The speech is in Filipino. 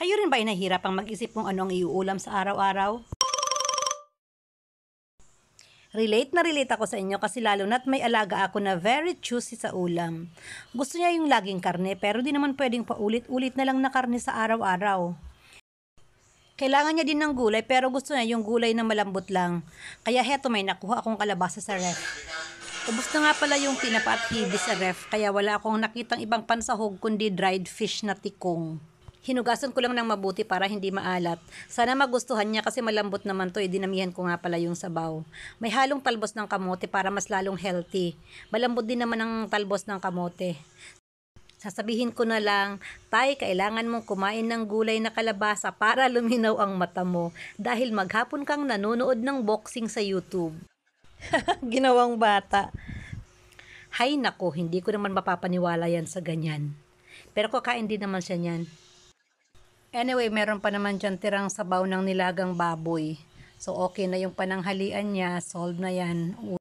Kayo rin ba ay nahirapang mag-isip kung ano ang iuulam sa araw-araw? Relate na relate ako sa inyo kasi lalo na't may alaga ako na very choosy sa ulam. Gusto niya yung laging karne pero di naman pwedeng paulit-ulit na lang na karne sa araw-araw. Kailangan niya din ng gulay pero gusto niya yung gulay na malambot lang. Kaya heto may nakuha akong kalabasa sa ref. Ubus na nga pala yung tinapa at sa ref kaya wala akong nakitang ibang pansahog kundi dried fish na tikong. Hinugasan ko lang ng mabuti para hindi maalat. Sana magustuhan niya kasi malambot naman to. Idinamihan eh, ko nga pala yung sabaw. May halong talbos ng kamote para mas lalong healthy. Malambot din naman ang talbos ng kamote. Sasabihin ko na lang, Tay, kailangan mong kumain ng gulay na kalabasa para luminaw ang mata mo dahil maghapon kang nanonood ng boxing sa YouTube. Ginawang bata. Hay nako, hindi ko naman mapapaniwala yan sa ganyan. Pero kakain din naman siya niyan. Anyway, meron pa naman dyan tirang sabaw ng nilagang baboy. So, okay na yung pananghalian niya. Solve na yan.